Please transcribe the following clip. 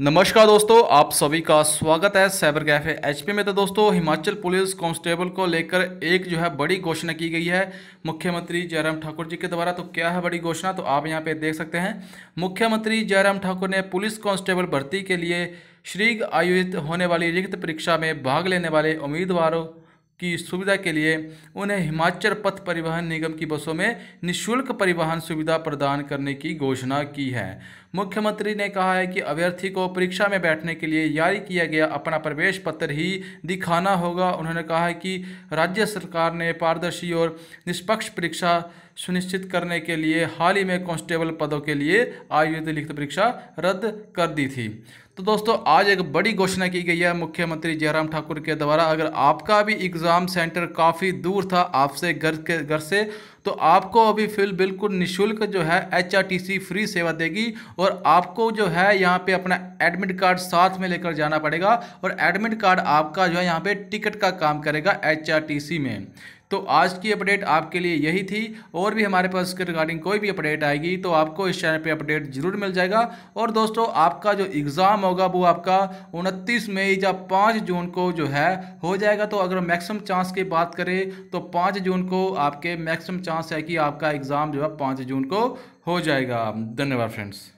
नमस्कार दोस्तों आप सभी का स्वागत है साइबर कैफे एचपी में तो दोस्तों हिमाचल पुलिस कांस्टेबल को लेकर एक जो है बड़ी घोषणा की गई है मुख्यमंत्री जयराम ठाकुर जी के द्वारा तो क्या है बड़ी घोषणा तो आप यहां पे देख सकते हैं मुख्यमंत्री जयराम ठाकुर ने पुलिस कांस्टेबल भर्ती के लिए शीघ्र आयोजित होने वाली रिक्त परीक्षा में भाग लेने वाले उम्मीदवारों की सुविधा के लिए उन्हें हिमाचल पथ परिवहन निगम की बसों में निशुल्क परिवहन सुविधा प्रदान करने की घोषणा की है मुख्यमंत्री ने कहा है कि अभ्यर्थी को परीक्षा में बैठने के लिए जारी किया गया अपना प्रवेश पत्र ही दिखाना होगा उन्होंने कहा है कि राज्य सरकार ने पारदर्शी और निष्पक्ष परीक्षा सुनिश्चित करने के लिए हाल ही में कांस्टेबल पदों के लिए आयोजित लिखित परीक्षा रद्द कर दी थी तो दोस्तों आज एक बड़ी घोषणा की गई है मुख्यमंत्री जयराम ठाकुर के द्वारा अगर आपका भी एग्ज़ाम सेंटर काफ़ी दूर था आपसे घर के घर से तो आपको अभी फिल बिल्कुल निशुल्क जो है एचआरटीसी फ्री सेवा देगी और आपको जो है यहाँ पे अपना एडमिट कार्ड साथ में लेकर जाना पड़ेगा और एडमिट कार्ड आपका जो है यहाँ पे टिकट का काम करेगा एचआरटीसी में तो आज की अपडेट आपके लिए यही थी और भी हमारे पास इसके रिगार्डिंग कोई भी अपडेट आएगी तो आपको इस चैनल पे अपडेट जरूर मिल जाएगा और दोस्तों आपका जो एग्ज़ाम होगा वो आपका उनतीस मई या पाँच जून को जो है हो जाएगा तो अगर मैक्सिमम चांस की बात करें तो पाँच जून को आपके मैक्सिमम चांस है कि आपका एग्ज़ाम जो है पाँच जून को हो जाएगा धन्यवाद फ्रेंड्स